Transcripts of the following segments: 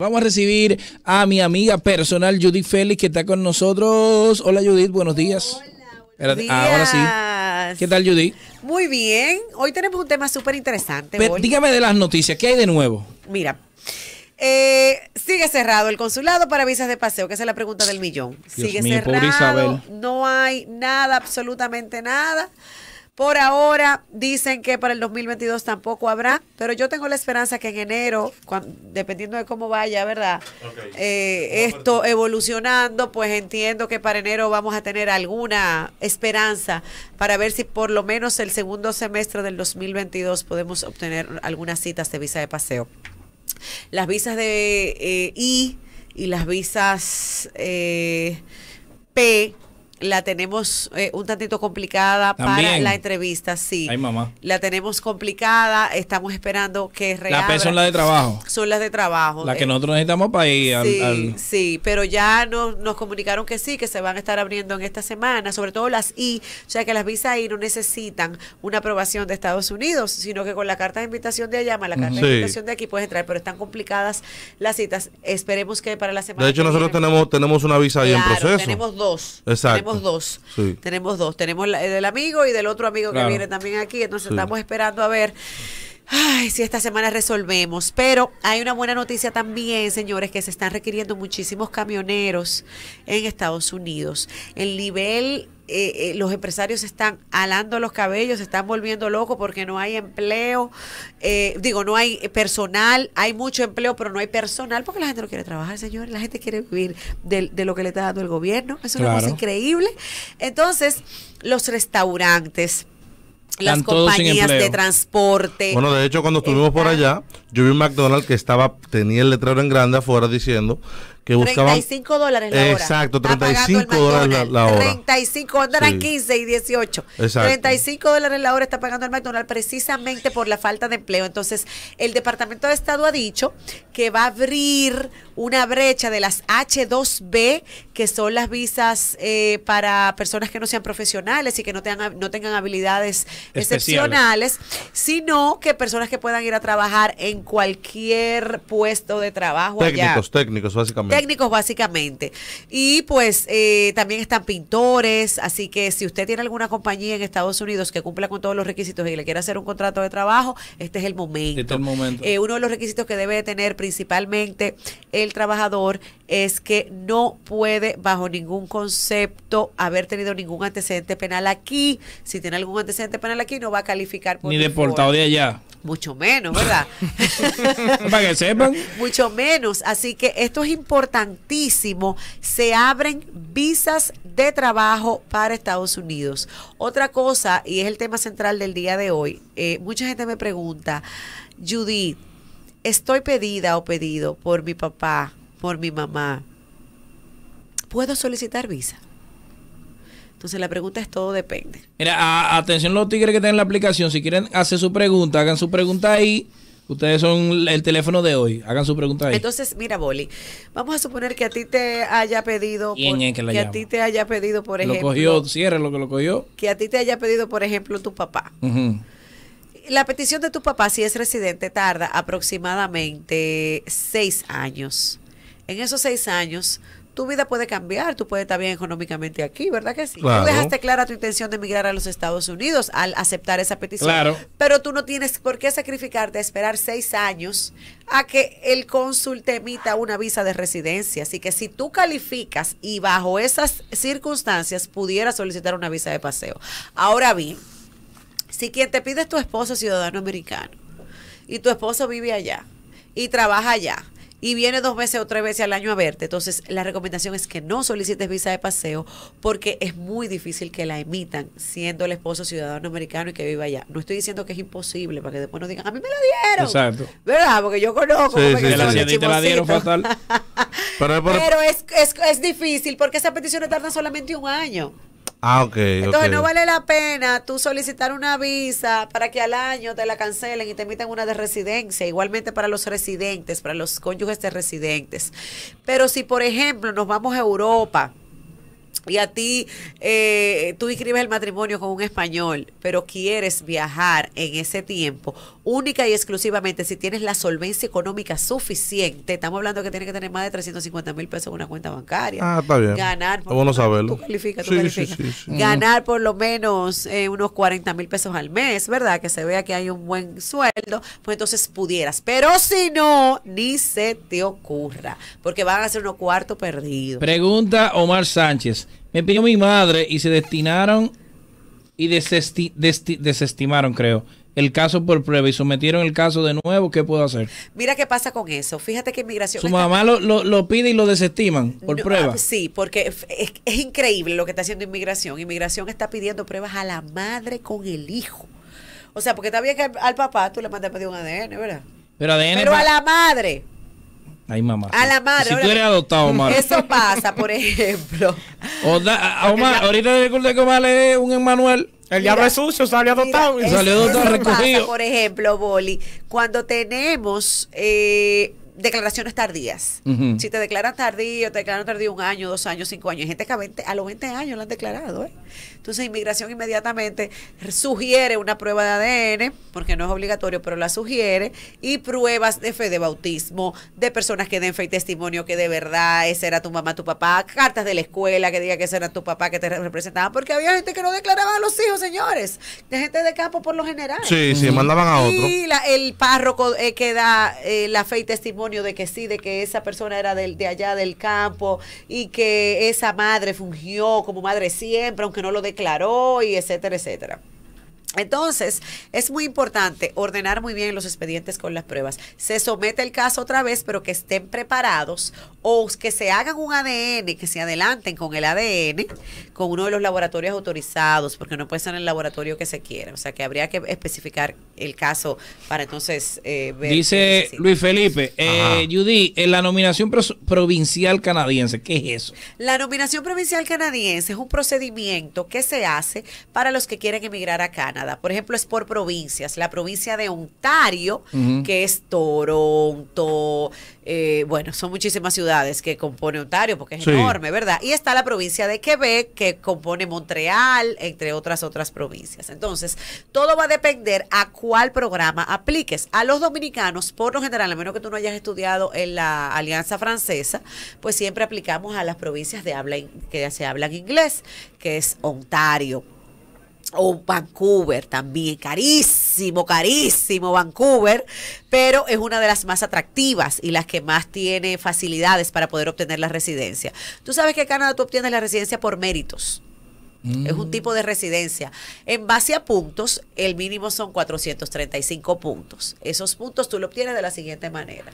Vamos a recibir a mi amiga personal Judith Félix que está con nosotros. Hola Judith, buenos días. Hola, ah, Ahora sí. ¿Qué tal Judith? Muy bien. Hoy tenemos un tema súper interesante. Dígame de las noticias, ¿qué hay de nuevo? Mira, eh, sigue cerrado el consulado para visas de paseo, que es la pregunta del millón. Dios sigue cerrado, no hay nada, absolutamente nada. Por ahora dicen que para el 2022 tampoco habrá, pero yo tengo la esperanza que en enero, dependiendo de cómo vaya, ¿verdad? Eh, esto evolucionando, pues entiendo que para enero vamos a tener alguna esperanza para ver si por lo menos el segundo semestre del 2022 podemos obtener algunas citas de visa de paseo. Las visas de eh, I y las visas eh, P la tenemos eh, un tantito complicada para la entrevista, sí. mamá. La tenemos complicada, estamos esperando que reabra. Las son las de trabajo. Son las de trabajo. Las que eh, nosotros necesitamos para ir al... Sí, sí pero ya nos, nos comunicaron que sí, que se van a estar abriendo en esta semana, sobre todo las I, o sea que las visas I no necesitan una aprobación de Estados Unidos, sino que con la carta de invitación de allá, más la carta de invitación de aquí puedes entrar, pero están complicadas las citas. Esperemos que para la semana De hecho, nosotros tenemos, tenemos una visa ahí en proceso. tenemos dos. Exacto dos. Tenemos dos. Tenemos el del amigo y del otro amigo que viene también aquí. Entonces estamos esperando a ver. Ay, si esta semana resolvemos. Pero hay una buena noticia también, señores, que se están requiriendo muchísimos camioneros en Estados Unidos. El nivel eh, eh, los empresarios están alando los cabellos, se están volviendo locos porque no hay empleo, eh, digo, no hay personal, hay mucho empleo, pero no hay personal porque la gente no quiere trabajar, señores, la gente quiere vivir de, lo que le está dando el gobierno, es una cosa increíble. Entonces, los restaurantes, las compañías de transporte. Bueno, de hecho, cuando estuvimos por allá, yo vi un McDonald's que estaba, tenía el letrero en grande afuera diciendo 35 dólares la hora. Exacto, 35 dólares la, hora. 35, eran 15 y 18. 35 dólares la hora está pagando el McDonald's precisamente por la falta de empleo. Entonces, el Departamento de Estado ha dicho que va a abrir una brecha de las H2B, que son las visas eh, para personas que no sean profesionales y que no tengan, no tengan habilidades excepcionales, sino que personas que puedan ir a trabajar en cualquier puesto de trabajo. Técnicos, técnicos, básicamente técnicos básicamente. Y pues eh, también están pintores, así que si usted tiene alguna compañía en Estados Unidos que cumpla con todos los requisitos y le quiere hacer un contrato de trabajo, este es el momento. Este es el momento. Eh, uno de los requisitos que debe tener principalmente el trabajador es que no puede bajo ningún concepto haber tenido ningún antecedente penal aquí. Si tiene algún antecedente penal aquí, no va a calificar por Ni deportado de allá. Mucho menos, ¿verdad? Para que sepan. Mucho menos. Así que esto es importantísimo. Se abren visas de trabajo para Estados Unidos. Otra cosa, y es el tema central del día de hoy, eh, mucha gente me pregunta, Judith, estoy pedida o pedido por mi papá por mi mamá, ¿puedo solicitar visa? Entonces la pregunta es todo depende. Mira, atención los tigres que tienen la aplicación, si quieren hacer su pregunta, hagan su pregunta ahí. Ustedes son el teléfono de hoy. Hagan su pregunta ahí. Entonces, mira, Boli, vamos a suponer que a ti te haya pedido que, a ti te haya pedido, por ejemplo, lo cierre lo que lo cogió. Que a ti te haya pedido, por ejemplo, tu papá. La petición de tu papá, si es residente, tarda aproximadamente seis años en esos seis años, tu vida puede cambiar, tú puedes estar bien económicamente aquí, ¿verdad que sí? Tú dejaste clara tu intención de emigrar a los Estados Unidos al aceptar esa petición. Claro. Pero tú no tienes por qué sacrificarte, a esperar seis años a que el cónsul te emita una visa de residencia. Así que si tú calificas y bajo esas circunstancias pudieras solicitar una visa de paseo. Ahora bien, si quien te pide es tu esposo ciudadano americano y tu esposo vive allá y trabaja allá, y viene dos veces o tres veces al año a verte. Entonces, la recomendación es que no solicites visa de paseo porque es muy difícil que la emitan siendo el esposo ciudadano americano y que viva allá. No estoy diciendo que es imposible para que después nos digan, a mí me la dieron. Exacto. ¿Verdad? Porque yo conozco. Sí, sí, la dieron fatal. pero, es, es, es difícil porque esas peticiones tardan solamente un año. Ah, Entonces no vale la pena tú solicitar una visa para que al año te la cancelen y te emitan una de residencia, igualmente para los residentes, para los cónyuges de residentes. Pero si, por ejemplo, nos vamos a Europa, y a ti eh, tú inscribes el matrimonio con un español, pero quieres viajar en ese tiempo, única y exclusivamente si tienes la solvencia económica suficiente, estamos hablando que tienes que tener más de 350 mil pesos en una cuenta bancaria. Ah, está bien. Ganar, por Tú calificas, tú Ganar por lo menos eh, unos 40 mil pesos al mes, ¿verdad? Que se vea que hay un buen sueldo, pues entonces pudieras. Pero si no, ni se te ocurra, porque van a ser unos cuartos perdidos. Pregunta Omar Sánchez. Me pidió mi madre y se destinaron y desestimaron, creo, el caso por prueba y sometieron el caso de nuevo. ¿Qué puedo hacer? Mira qué pasa con eso. Fíjate que inmigración. Su mamá lo, pide y lo desestiman por prueba. Ah, sí, porque es, increíble lo que está haciendo inmigración. Inmigración está pidiendo pruebas a la madre con el hijo. O sea, porque está bien que al, papá tú le mandas pedir un ADN, ¿verdad? Pero, ADN Pero a la madre. Ay, mamá. A la madre. Si tú eres adoptado, Omar. Eso pasa, por ejemplo. O a Omar, ahorita recuerdo que Omar es un Emmanuel El diablo es sucio, salió adoptado. y salió adoptado, por ejemplo, Boli, cuando tenemos eh, declaraciones tardías. Si te declaran tardío, te declaran tardío un año, dos años, cinco años. Hay gente que a, los 20 años lo han declarado. ¿eh? Entonces, inmigración inmediatamente sugiere una prueba de ADN, porque no es obligatorio, pero la sugiere, y pruebas de fe de bautismo, de personas que den fe y testimonio que de verdad ese era tu mamá, tu papá, cartas de la escuela que diga que ese era tu papá que te representaban, porque había gente que no declaraba a los hijos, señores. De gente de campo por lo general. Sí, sí, mandaban a otro. Y el párroco eh, que da eh, la fe y testimonio de que sí, de que esa persona era de, de allá del campo y que esa madre fungió como madre siempre, aunque no lo declaró y etcétera, etcétera. Entonces, es muy importante ordenar muy bien los expedientes con las pruebas. Se somete el caso otra vez, pero que estén preparados o que se hagan un ADN, que se adelanten con el ADN, con uno de los laboratorios autorizados, porque no puede ser en el laboratorio que se quiera. O sea, que habría que especificar el caso para entonces eh, ver. Dice Luis Felipe, eh, Judy, en la nominación provincial canadiense, ¿qué es eso? La nominación provincial canadiense es un procedimiento que se hace para los que quieren emigrar a Canadá por ejemplo, es por provincias. La provincia de Ontario, que es Toronto, eh, bueno, son muchísimas ciudades que compone Ontario porque es enorme, ¿verdad? Y está la provincia de Quebec que compone Montreal, entre otras otras provincias. Entonces, todo va a depender a cuál programa apliques. A los dominicanos, por lo general, a menos que tú no hayas estudiado en la Alianza Francesa, pues siempre aplicamos a las provincias de habla que se hablan inglés, que es Ontario o Vancouver también, carísimo, carísimo Vancouver, pero es una de las más atractivas y las que más tiene facilidades para poder obtener la residencia. Tú sabes que en Canadá tú obtienes la residencia por méritos. Es un mm. tipo de residencia. En base a puntos, el mínimo son 435 puntos. Esos puntos tú lo obtienes de la siguiente manera.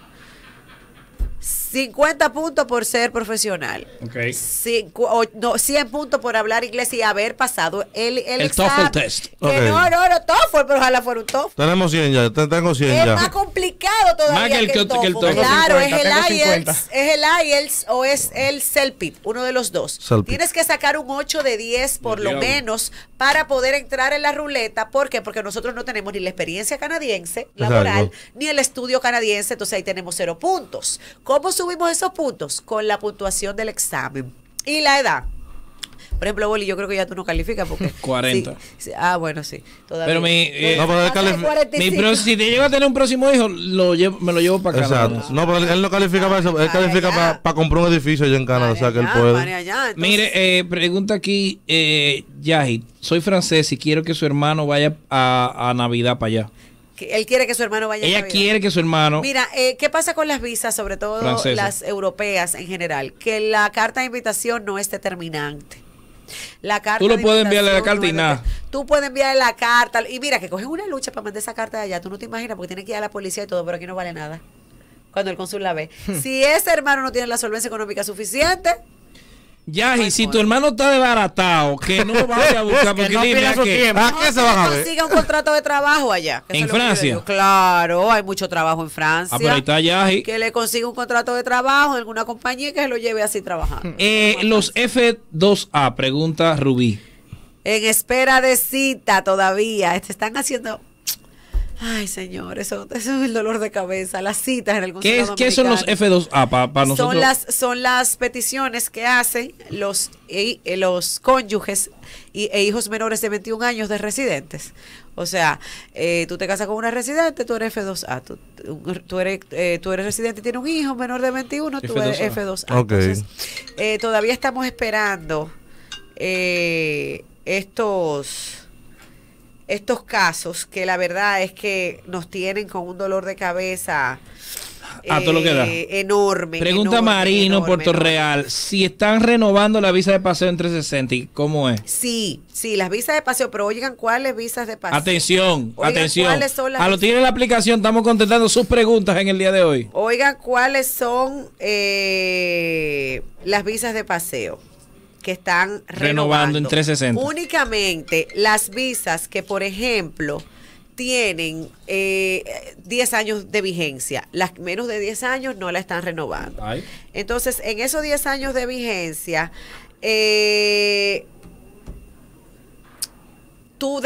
50 puntos por ser profesional. Okay. o, no, 100 puntos por hablar inglés y haber pasado el, el, el test. no, no, no, TOEFL, pero ojalá fuera un TOEFL. Tenemos 100 ya, tengo 100 es ya. Es más complicado todavía que, el, claro, es el IELTS, es el IELTS o es el CELPIP, uno de los dos. Tienes que sacar un 8 de 10 por lo menos para poder entrar en la ruleta. ¿Por qué? Porque nosotros no tenemos ni la experiencia canadiense laboral, ni el estudio canadiense, entonces ahí tenemos cero puntos. ¿Cómo subimos esos puntos? Con la puntuación del examen. Y la edad. Por ejemplo, Boli, yo creo que ya tú no calificas porque... 40. ah, bueno, sí. Todavía. Pero mi... Eh, si te llega a tener un próximo hijo, lo me lo llevo para Canadá. Exacto. No, pero él no califica para eso. Él califica para, comprar un edificio allá en Canadá. O sea, que él puede. Mire, eh, pregunta aquí, eh, Soy francés y quiero que su hermano vaya a Navidad para allá. Él quiere que su hermano vaya. Ella quiere que su hermano. Mira, eh, ¿qué pasa con las visas, sobre todo las europeas en general? Que la carta de invitación no es determinante. La carta tú lo puedes enviarle la carta y nada. Tú puedes enviarle la carta. Y mira, que coges una lucha para mandar esa carta de allá. Tú no te imaginas porque tiene que ir a la policía y todo, pero aquí no vale nada. Cuando el consul la ve. Hmm. si ese hermano no tiene la solvencia económica suficiente, ya, si tu hermano está desbaratado, que no vaya a buscar porque ¿a se Consiga un contrato de trabajo allá. ¿En Francia? Claro, hay mucho trabajo en Francia. Ah, que le consiga un contrato de trabajo en alguna compañía que se lo lleve así trabajando. Eh, los F2A, pregunta Rubí. En espera de cita todavía. están haciendo Ay, señor, eso, es el dolor de cabeza, las citas en el ¿Qué, es, ¿Qué, son los F2A para nosotros? Son las, son las peticiones que hacen los, eh, los cónyuges e hijos menores de 21 años de residentes. O sea, eh, tú te casas con una residente, tú eres F2A. Eh, tú, eres, residente y tienes un hijo menor de 21, tú eres F2A. Okay. todavía estamos esperando estos estos casos que la verdad es que nos tienen con un dolor de cabeza eh, enorme. Pregunta Marino, Puerto Real, si están renovando la visa de paseo en 360, ¿y cómo es? Sí, sí, las visas de paseo, pero oigan, ¿cuáles visas de paseo? Atención, atención. a lo tiene la aplicación, estamos contestando sus preguntas en el día de hoy. Oigan, ¿cuáles son eh, las visas de paseo? que están renovando, en 360. Únicamente las visas que, por ejemplo, tienen 10 eh, años de vigencia. Las menos de 10 años no la están renovando. Entonces, en esos 10 años de vigencia, eh,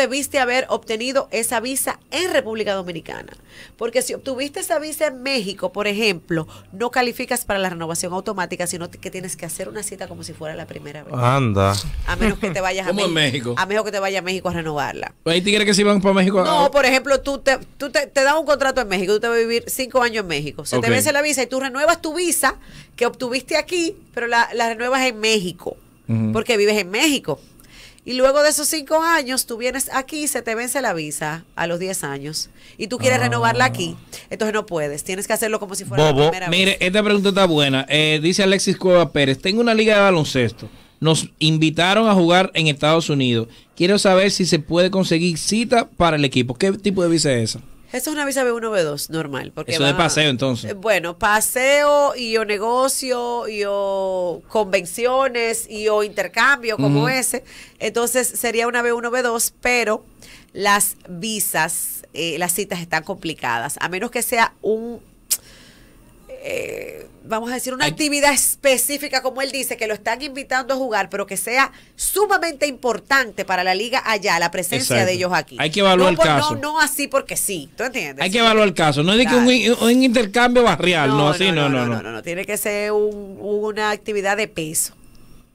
debiste haber obtenido esa visa en República Dominicana. Porque si obtuviste esa visa en México, por ejemplo, no calificas para la renovación automática, sino que tienes que hacer una cita como si fuera la primera vez. Anda. A menos que te vayas a México. A menos que te vayas a México a renovarla. Pues tú quieres que se iban para México? No, por ejemplo, tú te, das un contrato en México, tú te vas a vivir cinco años en México. Se te vence la visa y tú renuevas tu visa que obtuviste aquí, pero la, renuevas en México. Porque vives en México. Y luego de esos cinco años, tú vienes aquí se te vence la visa a los 10 años. Y tú quieres renovarla aquí. Ah. Entonces no puedes. Tienes que hacerlo como si fuera la primera mire, vez. Mire, esta pregunta está buena. Eh, dice Alexis Cueva Pérez: Tengo una liga de baloncesto. Nos invitaron a jugar en Estados Unidos. Quiero saber si se puede conseguir cita para el equipo. ¿Qué tipo de visa es esa? Eso es una visa B1, B2, normal. Porque Eso de paseo, entonces. Eh, bueno, paseo y o negocio y o convenciones y o intercambio como ese. Entonces sería una B1, B2, pero las visas, eh, las citas están complicadas. A menos que sea un eh, vamos a decir, una actividad específica, como él dice, que lo están invitando a jugar, pero que sea sumamente importante para la liga allá, la presencia de ellos aquí. Hay que evaluar el caso. No, no así porque sí, ¿tú entiendes? Hay que evaluar el caso, no es de que un, intercambio barrial, no, no así, no, no, no. No, tiene que ser una actividad de peso.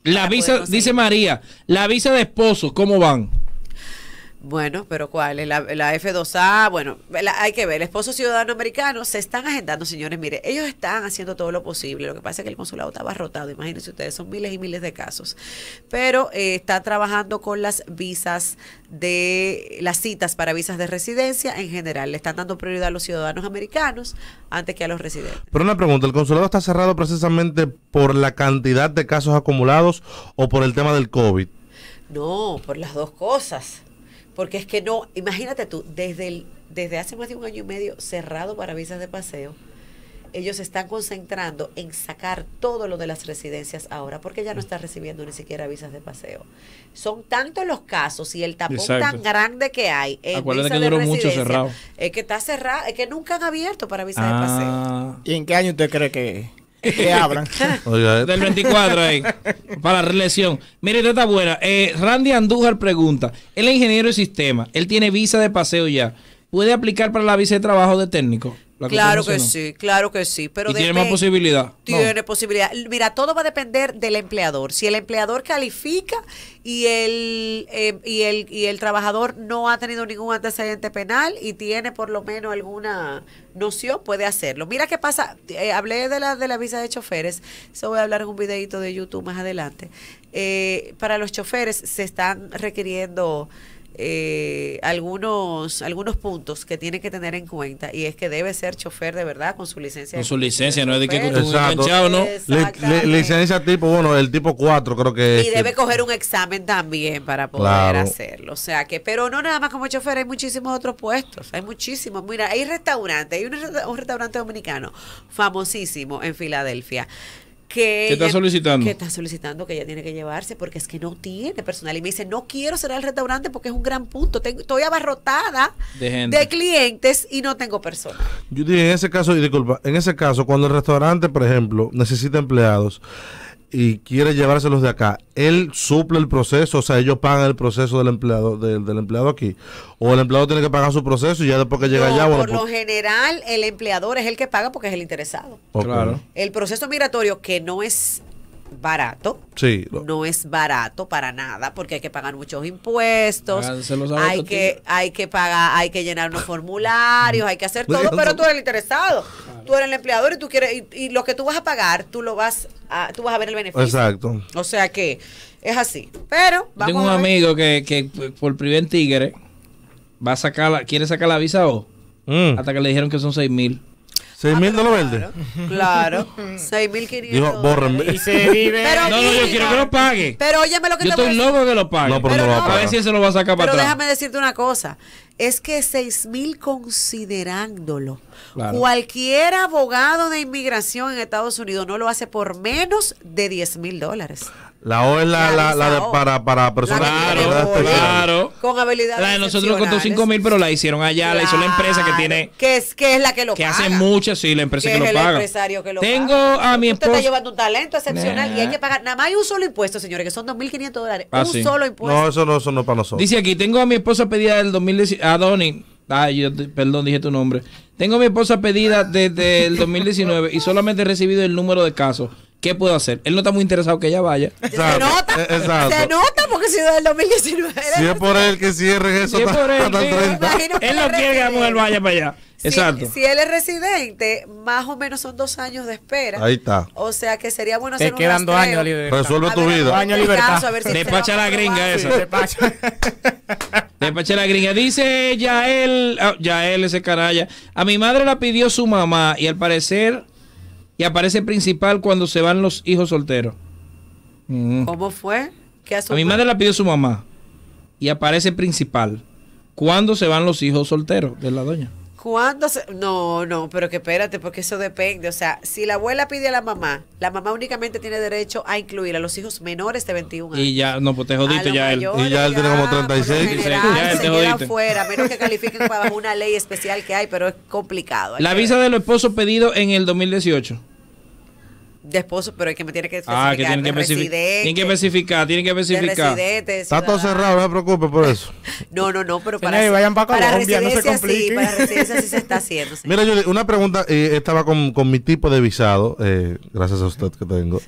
La visa, dice María, la visa de esposo, ¿cómo van? Bueno, pero ¿cuál? La, la F2A, bueno, hay que ver. El esposo ciudadano americano se están agendando, señores. Mire, ellos están haciendo todo lo posible. Lo que pasa es que el consulado estaba rotado. Imagínense ustedes, son miles y miles de casos. Pero eh, está trabajando con las visas de las citas para visas de residencia en general. Le están dando prioridad a los ciudadanos americanos antes que a los residentes. Pero una pregunta: ¿el consulado está cerrado precisamente por la cantidad de casos acumulados o por el tema del COVID? No, por las dos cosas. Porque es que no, imagínate tú, desde, desde hace más de un año y medio cerrado para visas de paseo, ellos se están concentrando en sacar todo lo de las residencias ahora, porque ya no mm. está recibiendo ni siquiera visas de paseo. Son tantos los casos y el tapón tan grande que hay en mucho cerrado. Es que está cerrado, es que nunca han abierto para visas de paseo. Ah. ¿Y en qué año usted cree que que abran. Eh. Del 24 ahí. Para la reelección. Mire, esta está buena. Eh, Randy Andújar pregunta: Él es ingeniero de sistema. Él tiene visa de paseo ya. ¿Puede aplicar para la visa de trabajo de técnico? claro que sí, claro que sí. Pero tiene más posibilidad. Tiene posibilidad. Mira, todo va a depender del empleador. Si el empleador califica y el, eh, y el, y el trabajador no ha tenido ningún antecedente penal y tiene por lo menos alguna noción, puede hacerlo. Mira qué pasa. Eh, hablé de la, de la visa de choferes. Eso voy a hablar en un videito de YouTube más adelante. Eh, para los choferes se están requiriendo eh, algunos, algunos puntos que tiene que tener en cuenta y es que debe ser chofer de verdad con su licencia. Con su licencia, no es de que tú ¿no? licencia tipo, bueno, el tipo 4 creo que Y debe coger un examen también para poder hacerlo. O sea que, pero no nada más como chofer, hay muchísimos otros puestos, hay muchísimos. Mira, hay restaurantes, hay un, un restaurante dominicano famosísimo en Filadelfia que... está solicitando? Que está solicitando que ella tiene que llevarse porque es que no tiene personal. Y me dice, no quiero cerrar el restaurante porque es un gran punto. estoy abarrotada de, clientes y no tengo personal. Yo dije, en ese caso, y disculpa, en ese caso, cuando el restaurante, por ejemplo, necesita empleados, y quiere llevárselos de acá, él suple el proceso, o sea, ellos pagan el proceso del empleado, del empleado aquí. O el empleado tiene que pagar su proceso y ya después que llega allá. por, lo pues general, el empleador es el que paga porque es el interesado. Claro. El proceso migratorio, que no es barato. no es barato para nada porque hay que pagar muchos impuestos. Ah, hay que, hay que pagar, hay que llenar unos formularios, hay que hacer pues, todo, pero tú eres el interesado. Tú eres el empleador y tú quieres y, lo que tú vas a pagar, tú lo vas a, tú vas a ver el beneficio. Exacto. O sea que es así. Pero Tengo un amigo que, que por primer tigre va a sacar quiere sacar la visa O mm. hasta que le dijeron que son seis mil. ¿Seis mil de lo Claro, seis mil quinientos. Dijo, Y se vive. no, no, yo quiero que lo pague. Pero óyeme lo que yo te Yo estoy loco que lo pague. No, pero, no lo a ver si se lo va a sacar para atrás. Pero déjame decirte una cosa. Es que seis mil considerándolo. Cualquier abogado de inmigración en Estados Unidos no lo hace por menos de 10 mil dólares. La O es la, la, para, para personas claro, con habilidades. La de nosotros costó 5 mil, pero la hicieron allá, la hizo la empresa que tiene. Que es, que es la que lo paga. Que hace muchas, sí, la empresa que, lo paga. Tengo a mi esposa. Usted está llevando un talento excepcional y hay que pagar. Nada más hay un solo impuesto, señores, que son 2.500 dólares. Ah, un solo impuesto. No, eso no, eso no es para nosotros. Dice aquí: Tengo a mi esposa pedida del 2019. A Donny. Ay, perdón, dije tu nombre. Tengo a mi esposa pedida desde el 2019 y solamente he recibido el número de casos. ¿Qué puedo hacer? Él no está muy interesado que ella vaya. se nota. Eh, se nota porque si del 2019. Si es por él que cierre eso, si es por él, no quiere que la mujer vaya para allá. Exacto. Si él es residente, más o menos son dos años de espera. Ahí está. O sea que sería bueno hacer quedan dos años de libertad. Resuelve tu vida. Dos de libertad. Despacha la gringa esa Despacha. la gringa. Dice Yael, ah, Yael ese caralla. A mi madre la pidió su mamá y al parecer y aparece principal cuando se van los hijos solteros. Mm. ¿Cómo fue? ¿Qué a mi madre la pidió su mamá y aparece principal cuando se van los hijos solteros de la doña. ¿Cuándo se.? No, no, pero que espérate, porque eso depende. O sea, si la abuela pide a la mamá, la mamá únicamente tiene derecho a incluir a los hijos menores de 21 años. Y ya, no, pues te jodiste ya él. Y ya él tiene como 36. ya él te jodiste. fuera, menos que califiquen para una ley especial que hay, pero es complicado. La visa de los esposos pedido en el 2018 de esposo, pero es que me tiene que especificar. Ah, que tienen que, especificar. Tienen que especificar, tienen que especificar. Está todo cerrado, no se preocupe por eso. no, no, no, pero para, para Colombia, no se residencia sí, sí se está haciendo. Mira, yo una pregunta, eh, estaba con, con mi tipo de visado, eh, gracias a usted que tengo.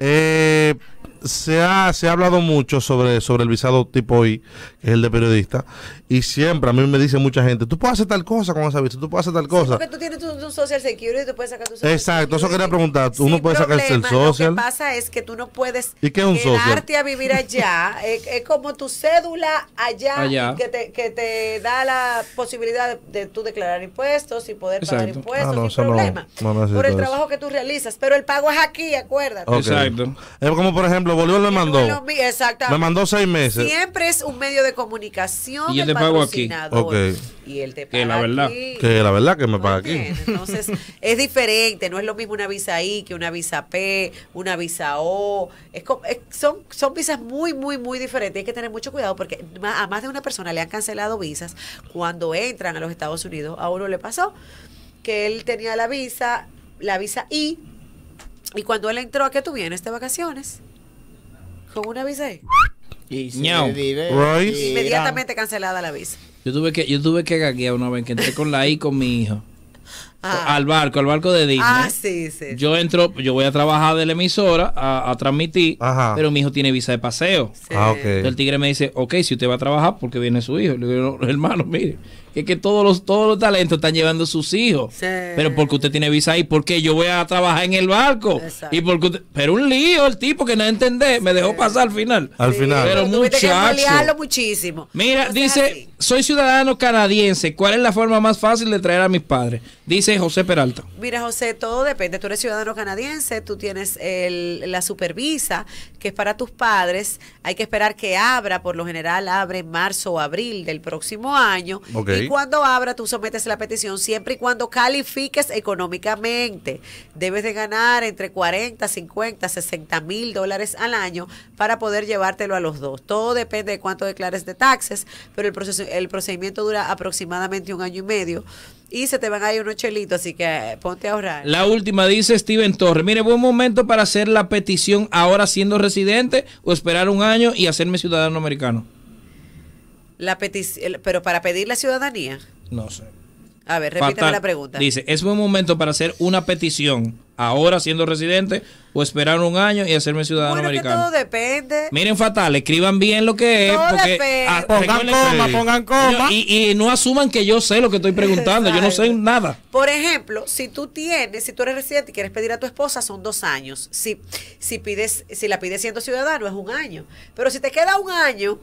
Eh, se ha, se ha hablado mucho sobre, sobre el visado tipo I, que es el de periodista, y siempre a mí me dice mucha gente, tú puedes hacer tal cosa con esa visa, tú puedes hacer tal cosa. porque tú tienes tu, social security, y tú puedes sacar tu social Exacto, eso quería preguntar, uno puede sacarse el social. Lo que pasa es que tú no puedes ¿Y qué es un quedarte a vivir allá, es, como tu cédula allá, Que, te, que, te, da la posibilidad de, tú declarar impuestos y poder pagar impuestos ah, sin problema. por el trabajo que tú realizas, pero el pago es aquí, acuérdate. Exacto. Es como por ejemplo volvió Bolívar me mandó. Me mandó seis meses. Siempre es un medio de comunicación. Y él te pago aquí. Y él te paga. Que la verdad. Que la verdad que me paga aquí. Entonces, es diferente. No es lo mismo una visa I que una visa P, una visa O. son, son visas muy, muy, muy diferentes. Hay que tener mucho cuidado porque a más de una persona le han cancelado visas cuando entran a los Estados Unidos. A uno le pasó que él tenía la visa, la visa I. Y cuando él entró, ¿a qué tú vienes de vacaciones? una visa. Y Inmediatamente cancelada la visa. Yo tuve que, yo tuve que gaguear una vez que entré con la I con mi hijo. Ah. Al barco, al barco de Disney. ah, sí, sí. Yo entro, yo voy a trabajar de la emisora a, transmitir, pero mi hijo tiene visa de paseo. Ah, ok. el tigre me dice, ok, si usted va a trabajar, porque viene su hijo. Le digo, hermano, mire, es que todos los, todos los talentos están llevando sus hijos. Pero porque usted tiene visa ahí, porque yo voy a trabajar en el barco. Y porque pero un lío el tipo que no entendé, me dejó pasar al final. Al final. Pero muchacho. muchísimo. Mira, dice, soy ciudadano canadiense, ¿cuál es la forma más fácil de traer a mis padres? Dice José Peralta. Mira, José, todo depende. Tú eres ciudadano canadiense, tú tienes el, la supervisa, que es para tus padres. Hay que esperar que abra, por lo general abre en marzo o abril del próximo año. Okay cuando abra, tú sometes la petición, siempre y cuando califiques económicamente. Debes de ganar entre 40, 50, 60 mil dólares al año para poder llevártelo a los dos. Todo depende de cuánto declares de taxes, pero el, proceso, el procedimiento dura aproximadamente un año y medio y se te van a ir unos chelitos, así que eh, ponte a ahorrar. La última dice Steven Torres, mire, buen momento para hacer la petición ahora siendo residente o esperar un año y hacerme ciudadano americano. La petición, pero para pedir la ciudadanía. No sé. A ver, repítame la pregunta. Dice, ¿es buen momento para hacer una petición ahora siendo residente o esperar un año y hacerme ciudadano americano? Que todo depende. Miren, Fatal, escriban bien lo que es. Ah, pongan coma, pongan coma. Y, no asuman que yo sé lo que estoy preguntando, yo no sé nada. Por ejemplo, si tú tienes, si tú eres residente y quieres pedir a tu esposa, son dos años. Si, si, pides, si la pides siendo ciudadano, es un año. Pero si te queda un año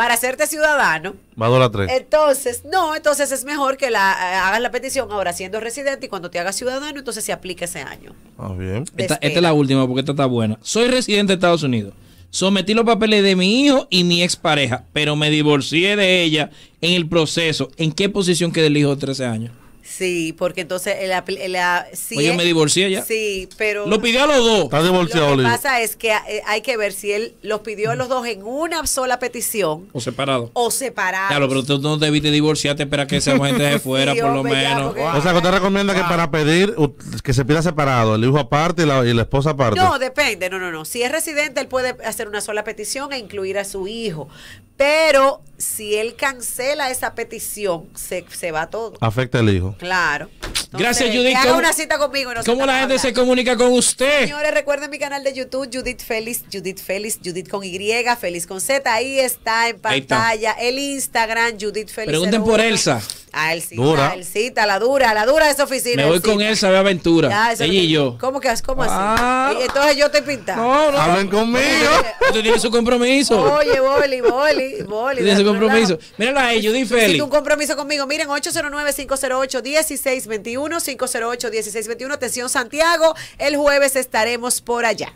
para hacerte ciudadano. Va tres. Entonces, no, entonces es mejor que la eh, hagas la petición ahora siendo residente y cuando te hagas ciudadano, entonces se aplica ese año. Ah, bien. Esta, es la última porque esta está buena. Soy residente de Estados Unidos. Sometí los papeles de mi hijo y mi expareja, pero me divorcié de ella en el proceso. ¿En qué posición queda el hijo de 13 años? Sí, porque entonces la, la Oye, me divorcié ya. Sí, pero lo pidió a los dos. divorciado. Lo que pasa es que eh, hay que ver si él los pidió a los dos en una sola petición o separado. O separado. Claro, pero tú no debiste divorciarte para que esa gente de fuera por lo menos. O sea, ¿usted te recomienda que ah. para pedir que se pida separado, el hijo aparte y la, y la esposa aparte. No, depende. No, no, no. Si es residente él puede hacer una sola petición e incluir a su hijo, pero si él cancela esa petición, se, se va todo. Afecta al hijo. Claro. Gracias, Judith. una cita conmigo. ¿Cómo la gente se comunica con usted? Señores, recuerden mi canal de YouTube, Judith Félix, Judith Félix, Judith con Y, Félix con Z. Ahí está en pantalla el Instagram, Judith Félix. Pregunten por Elsa. A A la dura, la dura de esa oficina. Me voy con él, sabe aventura. ella y yo. ¿Cómo que cómo ah. Entonces yo te pinta. No, no. Hablen conmigo. Tú tienes su compromiso. Oye, boli, boli, boli. Tienes su compromiso. Mírala a ellos, di Feli. un compromiso conmigo, miren, 809-508-1621, 508-1621, atención Santiago, el jueves estaremos por allá.